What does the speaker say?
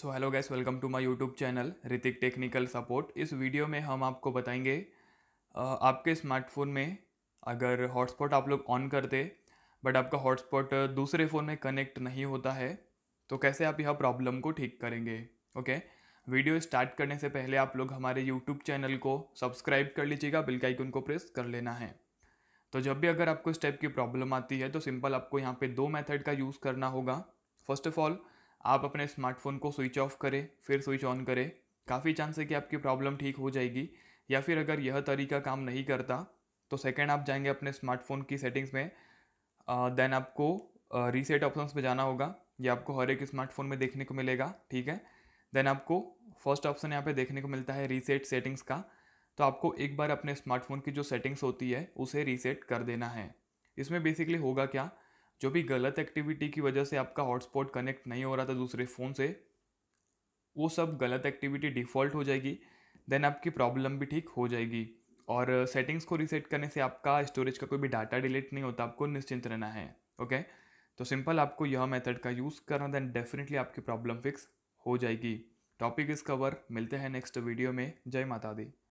so hello guys welcome to my YouTube channel Ritik technical support इस video में हम आपको बताएंगे आपके स्मार्टफोन में अगर हॉटस्पॉट आप लोग ऑन करते बट आपका हॉटस्पॉट दूसरे फ़ोन में कनेक्ट नहीं होता है तो कैसे आप यह प्रॉब्लम को ठीक करेंगे ओके वीडियो स्टार्ट करने से पहले आप लोग हमारे यूट्यूब चैनल को सब्सक्राइब कर लीजिएगा बिल आइकन को प्रेस कर लेना है तो जब भी अगर आपको इस टाइप की प्रॉब्लम आती है तो सिंपल आपको यहाँ पर दो मेथड का यूज़ करना होगा फर्स्ट ऑफ ऑल आप अपने स्मार्टफोन को स्विच ऑफ करें फिर स्विच ऑन करें काफ़ी चांस है कि आपकी प्रॉब्लम ठीक हो जाएगी या फिर अगर यह तरीका काम नहीं करता तो सेकेंड आप जाएंगे अपने स्मार्टफोन की सेटिंग्स में देन आपको रीसेट ऑप्शंस में जाना होगा ये आपको हर एक स्मार्टफोन में देखने को मिलेगा ठीक है देन आपको फर्स्ट ऑप्शन यहाँ पे देखने को मिलता है रीसेट सेटिंग्स का तो आपको एक बार अपने स्मार्टफोन की जो सेटिंग्स होती है उसे रीसेट कर देना है इसमें बेसिकली होगा क्या जो भी गलत एक्टिविटी की वजह से आपका हॉटस्पॉट कनेक्ट नहीं हो रहा था दूसरे फ़ोन से वो सब गलत एक्टिविटी डिफ़ॉल्ट हो जाएगी देन आपकी प्रॉब्लम भी ठीक हो जाएगी और सेटिंग्स को रीसेट करने से आपका स्टोरेज का कोई भी डाटा डिलीट नहीं होता आपको निश्चिंत रहना है ओके तो सिंपल आपको यह मेथड का यूज़ करना देन डेफिनेटली आपकी प्रॉब्लम फिक्स हो जाएगी टॉपिक इस कवर मिलते हैं नेक्स्ट वीडियो में जय माता दी